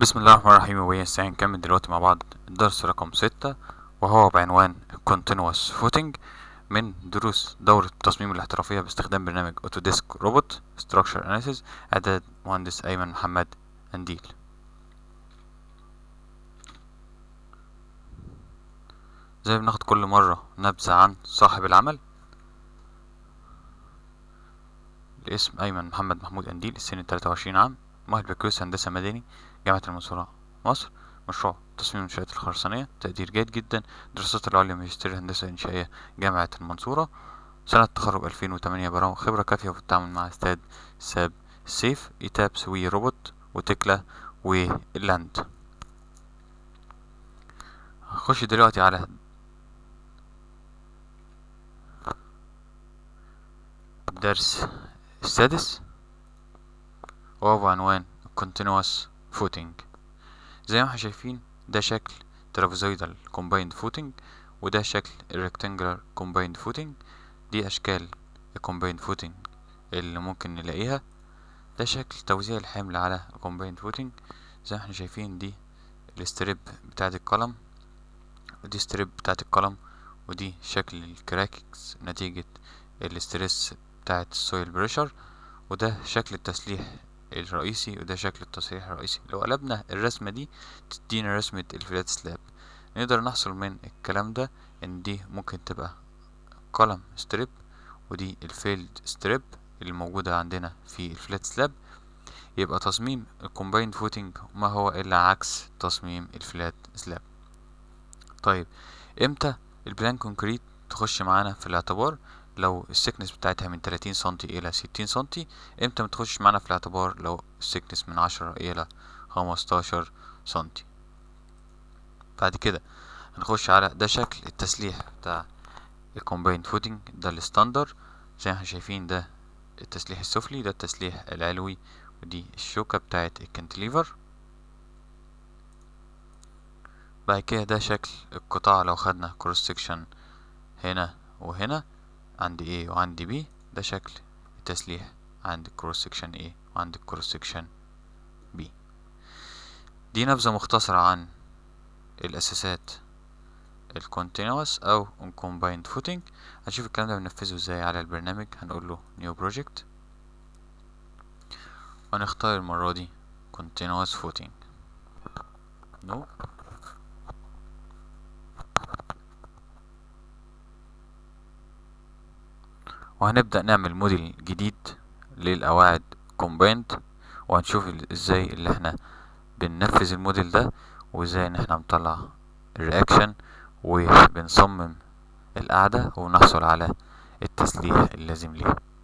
بسم الله الرحمن الرحيم ويس نكمل دلوقتي مع بعض الدرس رقم ستة وهو بعنوان Continuous Footing من دروس دورة التصميم الاحترافية باستخدام برنامج Autodesk Robot Structure Analysis إعداد مهندس أيمن محمد أنديل زي بناخد كل مرة نبذة عن صاحب العمل الاسم أيمن محمد محمود أنديل السن 23 عام مهندس بكالوريوس هندسة مدني جامعة المنصورة مصر مشروع تصميم المنشآت الخرسانية تقدير جيد جدا دراسات العليا ماجستير هندسة إنشائية جامعة المنصورة سنة تخرج ألفين وتمانية خبرة كافية في التعامل مع استاد ساب سيف إيتاب سوي روبوت وتكلا ولاند هخش دلوقتي على الدرس السادس وهو عنوان continuous footing زي ما احنا شايفين ده شكل trapezoidal combined footing وده شكل rectangular combined footing دي أشكال combined footing اللي ممكن نلاقيها ده شكل توزيع الحمل على combined footing زي ما احنا شايفين دي الستريب بتاعة القلم ودي ستريب بتاعة القلم ودي شكل الكراكس نتيجة الاسترس بتاعة السويل بريشر وده شكل التسليح الرئيسي وده شكل التصحيح الرئيسي لو قلبنا الرسمة دي تدينا رسمة الفلات سلاب نقدر نحصل من الكلام ده ان دي ممكن تبقى كولم ستريب ودي الفيلد ستريب اللي موجودة عندنا في الفلات سلاب يبقى تصميم الكومبايند فوتنج ما هو إلا عكس تصميم الفلات سلاب طيب امتى البلان كونكريت تخش معانا في الاعتبار لو السكنس بتاعتها من 30 سنتي الى 60 سنتي امتى ما تخش معانا في الاعتبار لو السكنس من 10 الى 15 سنتي بعد كده هنخش على ده شكل التسليح بتاع الكومباين فوتينج ده الستاندر زي ما احنا شايفين ده التسليح السفلي ده التسليح العلوي ودي الشوكة بتاعة الكنتليفر بعد كده ده شكل القطاع لو خدنا كروس سكشن هنا وهنا عند A وعند B ده شكل التسليح عند cross section A وعند cross section B دي نبذة مختصرة عن الأساسات ال continuous أو uncombined footing هنشوف الكلام ده بننفذه ازاي على البرنامج هنقول له new project ونختار المرة دي continuous footing no وهنبدأ نعمل موديل جديد للقواعد كومبينت وهنشوف ازاي اللي احنا بننفذ الموديل ده وازاي ان احنا بنطلع الرياكشن وبنصمم القاعدة ونحصل على التسليح اللازم ليها